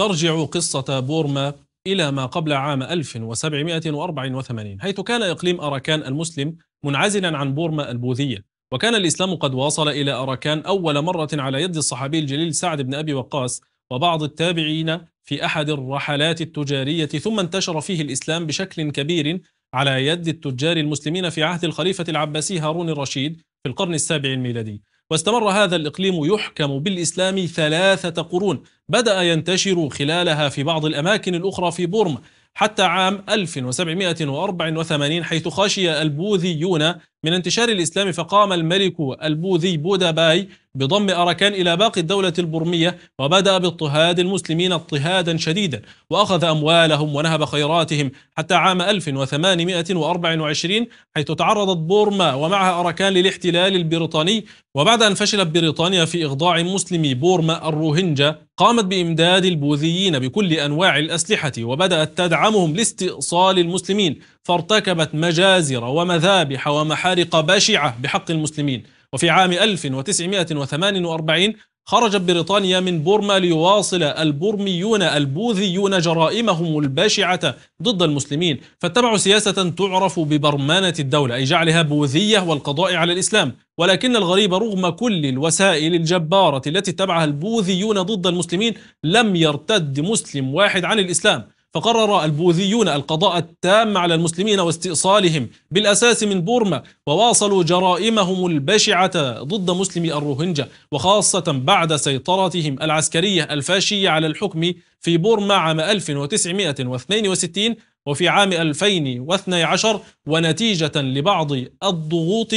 ترجع قصة بورما إلى ما قبل عام 1784 حيث كان إقليم أراكان المسلم منعزلا عن بورما البوذية وكان الإسلام قد واصل إلى أراكان أول مرة على يد الصحابي الجليل سعد بن أبي وقاص وبعض التابعين في أحد الرحلات التجارية ثم انتشر فيه الإسلام بشكل كبير على يد التجار المسلمين في عهد الخليفة العباسي هارون الرشيد في القرن السابع الميلادي واستمر هذا الإقليم يحكم بالإسلام ثلاثة قرون بدأ ينتشر خلالها في بعض الأماكن الأخرى في بورما حتى عام 1784 حيث خشي البوذيون من انتشار الإسلام فقام الملك البوذي بوداباي بضم أركان إلى باقي الدولة البرمية وبدأ باضطهاد المسلمين اضطهادا شديدا وأخذ أموالهم ونهب خيراتهم حتى عام 1824 حيث تعرضت بورما ومعها أركان للاحتلال البريطاني وبعد أن فشلت بريطانيا في إخضاع مسلمي بورما الروهنجا قامت بإمداد البوذيين بكل أنواع الأسلحة وبدأت تدعمهم لاستئصال المسلمين فارتكبت مجازر ومذابح ومحارق بشعة بحق المسلمين وفي عام 1948 خرجت بريطانيا من بورما ليواصل البورميون البوذيون جرائمهم البشعة ضد المسلمين فاتبعوا سياسة تعرف ببرمانة الدولة أي جعلها بوذية والقضاء على الإسلام ولكن الغريب رغم كل الوسائل الجبارة التي اتبعها البوذيون ضد المسلمين لم يرتد مسلم واحد عن الإسلام فقرر البوذيون القضاء التام على المسلمين واستئصالهم بالأساس من بورما وواصلوا جرائمهم البشعة ضد مسلمي الروهنجا وخاصة بعد سيطرتهم العسكرية الفاشية على الحكم في بورما عام 1962 وفي عام 2012 ونتيجة لبعض الضغوط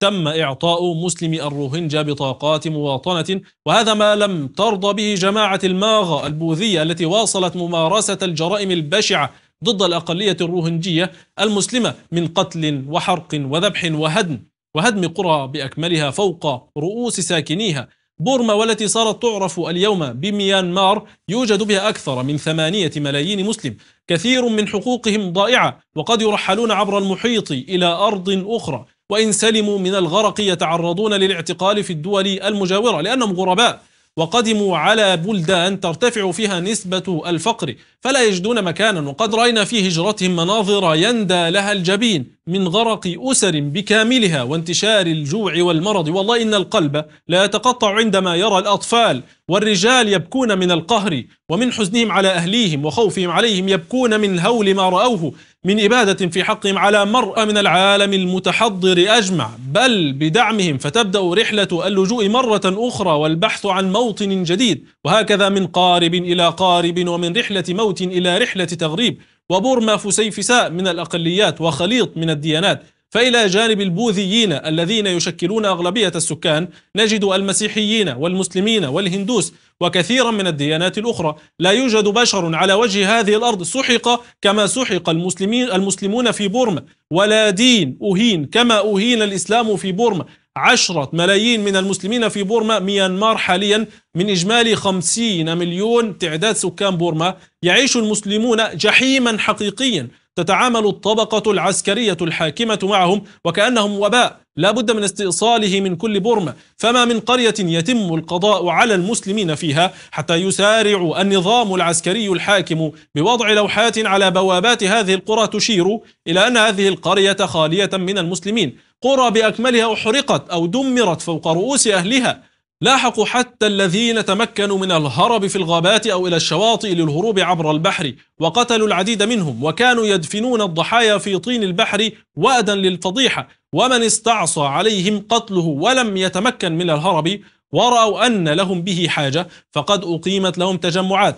تم إعطاء مسلمي الروهينجا بطاقات مواطنة وهذا ما لم ترضى به جماعة الماغا البوذية التي واصلت ممارسة الجرائم البشعة ضد الأقلية الروهنجية المسلمة من قتل وحرق وذبح وهدم وهدم قرى بأكملها فوق رؤوس ساكنيها بورما والتي صارت تعرف اليوم بميانمار يوجد بها أكثر من ثمانية ملايين مسلم كثير من حقوقهم ضائعة وقد يرحلون عبر المحيط إلى أرض أخرى وإن سلموا من الغرق يتعرضون للاعتقال في الدول المجاورة لأنهم غرباء وقدموا على بلدان ترتفع فيها نسبة الفقر فلا يجدون مكانا وقد رأينا في هجرتهم مناظر يندى لها الجبين من غرق أسر بكاملها وانتشار الجوع والمرض والله إن القلب لا يتقطع عندما يرى الأطفال والرجال يبكون من القهر ومن حزنهم على أهليهم وخوفهم عليهم يبكون من هول ما رأوه من إبادة في حقهم على مرأى من العالم المتحضر أجمع بل بدعمهم فتبدأ رحلة اللجوء مرة أخرى والبحث عن موطن جديد وهكذا من قارب إلى قارب ومن رحلة موت إلى رحلة تغريب وبورما فسيفساء من الأقليات وخليط من الديانات فإلى جانب البوذيين الذين يشكلون أغلبية السكان نجد المسيحيين والمسلمين والهندوس وكثيرا من الديانات الأخرى لا يوجد بشر على وجه هذه الأرض سحق كما سحق المسلمين المسلمون في بورما ولا دين أهين كما أهين الإسلام في بورما عشرة ملايين من المسلمين في بورما ميانمار حاليا من إجمالي خمسين مليون تعداد سكان بورما يعيش المسلمون جحيما حقيقيا تتعامل الطبقة العسكرية الحاكمة معهم وكأنهم وباء لا بد من استئصاله من كل بورما فما من قرية يتم القضاء على المسلمين فيها حتى يسارع النظام العسكري الحاكم بوضع لوحات على بوابات هذه القرى تشير إلى أن هذه القرية خالية من المسلمين قرى بأكملها أحرقت أو دمرت فوق رؤوس أهلها لاحقوا حتى الذين تمكنوا من الهرب في الغابات أو إلى الشواطئ للهروب عبر البحر وقتلوا العديد منهم وكانوا يدفنون الضحايا في طين البحر وأدا للفضيحة ومن استعصى عليهم قتله ولم يتمكن من الهرب ورأوا أن لهم به حاجة فقد أقيمت لهم تجمعات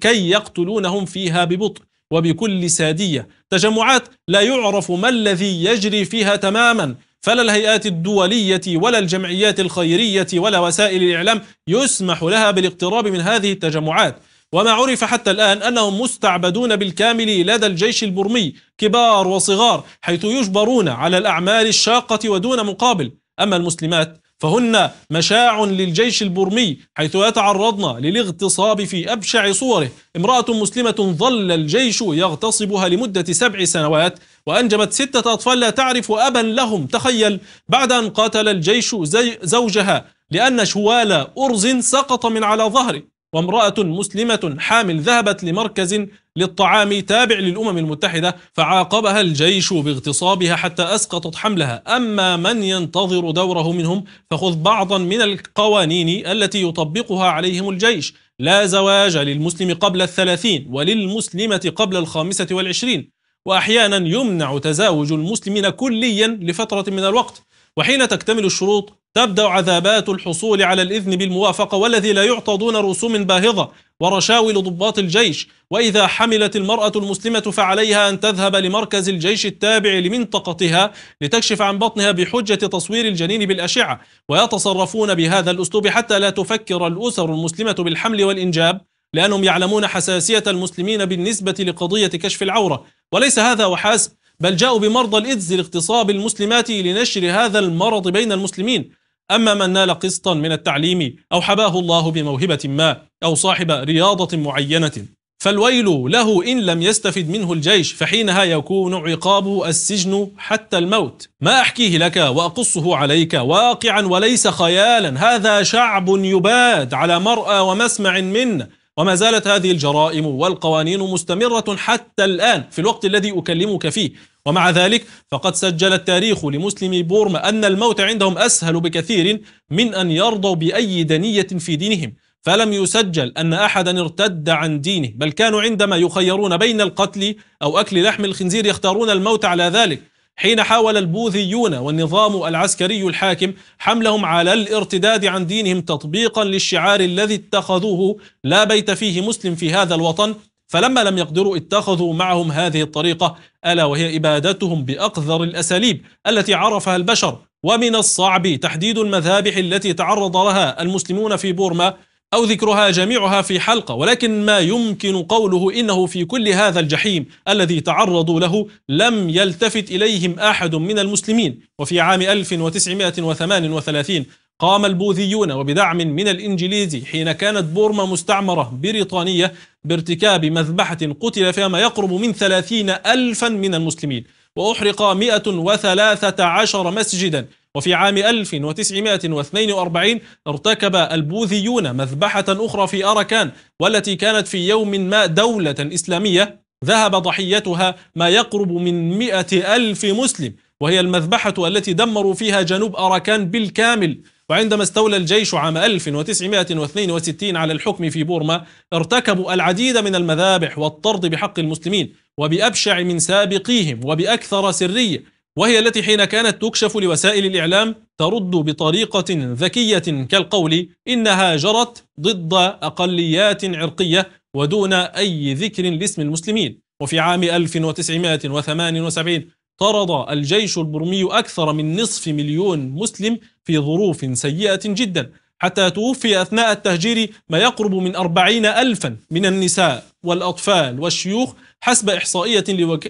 كي يقتلونهم فيها ببطء وبكل سادية تجمعات لا يعرف ما الذي يجري فيها تماما فلا الهيئات الدولية ولا الجمعيات الخيرية ولا وسائل الإعلام يسمح لها بالاقتراب من هذه التجمعات وما عرف حتى الآن أنهم مستعبدون بالكامل لدى الجيش البرمي كبار وصغار حيث يجبرون على الأعمال الشاقة ودون مقابل أما المسلمات فهن مشاع للجيش البرمي حيث يتعرضن للاغتصاب في أبشع صوره امرأة مسلمة ظل الجيش يغتصبها لمدة سبع سنوات وأنجبت ستة أطفال لا تعرف أبا لهم تخيل بعد أن قاتل الجيش زوجها لأن شوال أرز سقط من على ظهره وامرأة مسلمة حامل ذهبت لمركز للطعام تابع للأمم المتحدة فعاقبها الجيش باغتصابها حتى أسقطت حملها أما من ينتظر دوره منهم فخذ بعضا من القوانين التي يطبقها عليهم الجيش لا زواج للمسلم قبل الثلاثين وللمسلمة قبل الخامسة والعشرين وأحيانا يمنع تزاوج المسلمين كليا لفترة من الوقت وحين تكتمل الشروط تبدأ عذابات الحصول على الإذن بالموافقة والذي لا يعطى دون رسوم باهظة ورشاول ضباط الجيش وإذا حملت المرأة المسلمة فعليها أن تذهب لمركز الجيش التابع لمنطقتها لتكشف عن بطنها بحجة تصوير الجنين بالأشعة ويتصرفون بهذا الأسلوب حتى لا تفكر الأسر المسلمة بالحمل والإنجاب لأنهم يعلمون حساسية المسلمين بالنسبة لقضية كشف العورة وليس هذا وحسب بل جاءوا بمرضى الإيدز لاغتصاب المسلمات لنشر هذا المرض بين المسلمين أما من نال قسطا من التعليم أو حباه الله بموهبة ما أو صاحب رياضة معينة فالويل له إن لم يستفد منه الجيش فحينها يكون عقابه السجن حتى الموت ما أحكيه لك وأقصه عليك واقعا وليس خيالا هذا شعب يباد على مرأى ومسمع منه وما زالت هذه الجرائم والقوانين مستمرة حتى الآن في الوقت الذي أكلمك فيه ومع ذلك فقد سجل التاريخ لمسلمي بورما أن الموت عندهم أسهل بكثير من أن يرضوا بأي دنية في دينهم فلم يسجل أن أحدا ارتد عن دينه بل كانوا عندما يخيرون بين القتل أو أكل لحم الخنزير يختارون الموت على ذلك حين حاول البوذيون والنظام العسكري الحاكم حملهم على الارتداد عن دينهم تطبيقا للشعار الذي اتخذوه لا بيت فيه مسلم في هذا الوطن فلما لم يقدروا اتخذوا معهم هذه الطريقة ألا وهي إبادتهم بأقذر الأساليب التي عرفها البشر ومن الصعب تحديد المذابح التي تعرض لها المسلمون في بورما أو ذكرها جميعها في حلقة ولكن ما يمكن قوله إنه في كل هذا الجحيم الذي تعرضوا له لم يلتفت إليهم أحد من المسلمين وفي عام 1938 قام البوذيون وبدعم من الإنجليزي حين كانت بورما مستعمرة بريطانية بارتكاب مذبحة قتل فيها ما يقرب من ثلاثين ألفا من المسلمين وأحرق 113 مسجدا وفي عام 1942 ارتكب البوذيون مذبحة أخرى في أركان والتي كانت في يوم ما دولة إسلامية ذهب ضحيتها ما يقرب من 100 ألف مسلم وهي المذبحة التي دمروا فيها جنوب أركان بالكامل وعندما استولى الجيش عام 1962 على الحكم في بورما ارتكبوا العديد من المذابح والطرد بحق المسلمين وبأبشع من سابقيهم وبأكثر سرية وهي التي حين كانت تكشف لوسائل الإعلام ترد بطريقة ذكية كالقول إنها جرت ضد أقليات عرقية ودون أي ذكر لاسم المسلمين وفي عام 1978 طرد الجيش البرمي أكثر من نصف مليون مسلم في ظروف سيئة جدا حتى توفي أثناء التهجير ما يقرب من أربعين ألفا من النساء والأطفال والشيوخ حسب إحصائية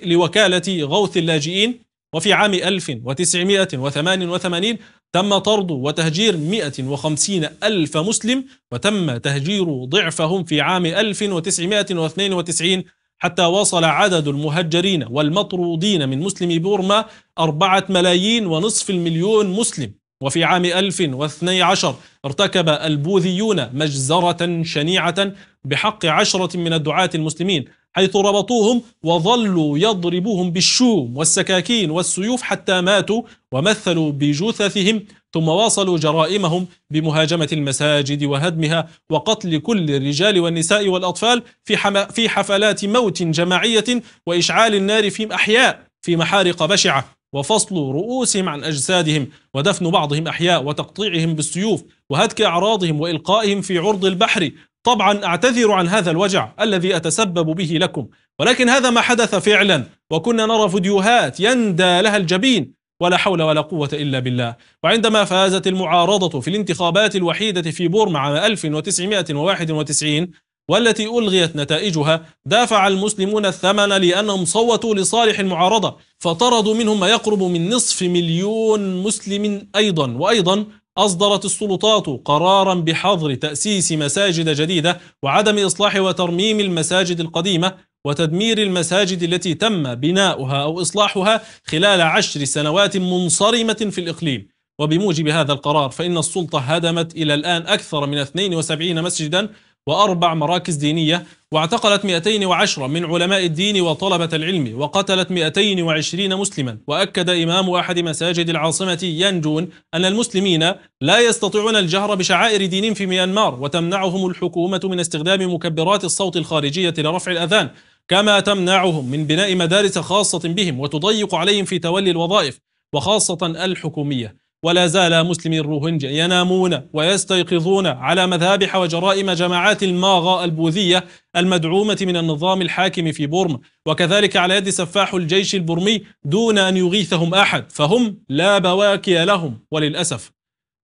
لوكالة غوث اللاجئين وفي عام 1988 تم طرد وتهجير 150 ألف مسلم وتم تهجير ضعفهم في عام 1992 حتى وصل عدد المهجرين والمطرودين من مسلم بورما أربعة ملايين ونصف المليون مسلم وفي عام 1012 ارتكب البوذيون مجزرة شنيعة بحق عشرة من الدعاة المسلمين حيث ربطوهم وظلوا يضربوهم بالشوم والسكاكين والسيوف حتى ماتوا ومثلوا بجثثهم ثم واصلوا جرائمهم بمهاجمة المساجد وهدمها وقتل كل الرجال والنساء والأطفال في, حما في حفلات موت جماعية وإشعال النار في أحياء في محارق بشعة وفصل رؤوسهم عن أجسادهم ودفن بعضهم أحياء وتقطيعهم بالسيوف وهتك أعراضهم وإلقائهم في عرض البحر طبعا أعتذر عن هذا الوجع الذي أتسبب به لكم ولكن هذا ما حدث فعلا وكنا نرى فيديوهات يندى لها الجبين ولا حول ولا قوة إلا بالله وعندما فازت المعارضة في الانتخابات الوحيدة في بورما عام 1991 والتي ألغيت نتائجها دافع المسلمون الثمن لأنهم صوتوا لصالح المعارضة فطردوا منهم ما يقرب من نصف مليون مسلم أيضا وأيضا أصدرت السلطات قرارا بحظر تأسيس مساجد جديدة وعدم إصلاح وترميم المساجد القديمة وتدمير المساجد التي تم بناؤها أو إصلاحها خلال عشر سنوات منصرمة في الإقليم وبموجب هذا القرار فإن السلطة هدمت إلى الآن أكثر من 72 مسجدا وأربع مراكز دينية واعتقلت 210 من علماء الدين وطلبة العلم وقتلت 220 مسلما وأكد إمام أحد مساجد العاصمة يانجون أن المسلمين لا يستطيعون الجهر بشعائر دين في ميانمار وتمنعهم الحكومة من استخدام مكبرات الصوت الخارجية لرفع الأذان كما تمنعهم من بناء مدارس خاصة بهم وتضيق عليهم في تولي الوظائف وخاصة الحكومية ولا زال مسلمي الروهنجا ينامون ويستيقظون على مذابح وجرائم جماعات الماغا البوذية المدعومة من النظام الحاكم في بورما وكذلك على يد سفاح الجيش البرمي دون أن يغيثهم أحد فهم لا بواكي لهم وللأسف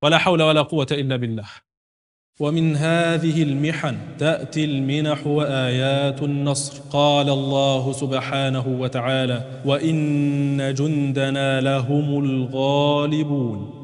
ولا حول ولا قوة إلا بالله ومن هذه المحن تاتي المنح وايات النصر قال الله سبحانه وتعالى وان جندنا لهم الغالبون